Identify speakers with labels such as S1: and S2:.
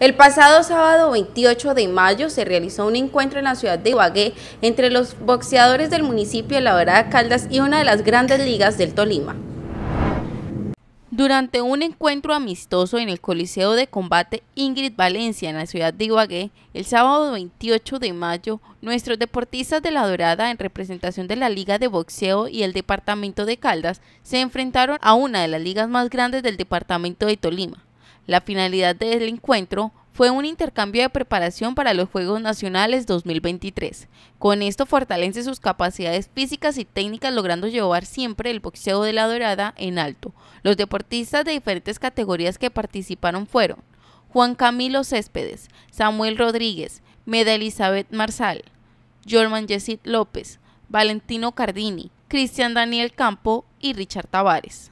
S1: El pasado sábado 28 de mayo se realizó un encuentro en la ciudad de Ibagué entre los boxeadores del municipio de La Dorada Caldas y una de las grandes ligas del Tolima. Durante un encuentro amistoso en el Coliseo de Combate Ingrid Valencia en la ciudad de Ibagué, el sábado 28 de mayo, nuestros deportistas de La Dorada en representación de la Liga de Boxeo y el Departamento de Caldas se enfrentaron a una de las ligas más grandes del Departamento de Tolima. La finalidad del este encuentro fue un intercambio de preparación para los Juegos Nacionales 2023. Con esto fortalece sus capacidades físicas y técnicas logrando llevar siempre el boxeo de la dorada en alto. Los deportistas de diferentes categorías que participaron fueron Juan Camilo Céspedes, Samuel Rodríguez, Meda Elizabeth Marsal, Jorman Jessit López, Valentino Cardini, Cristian Daniel Campo y Richard Tavares.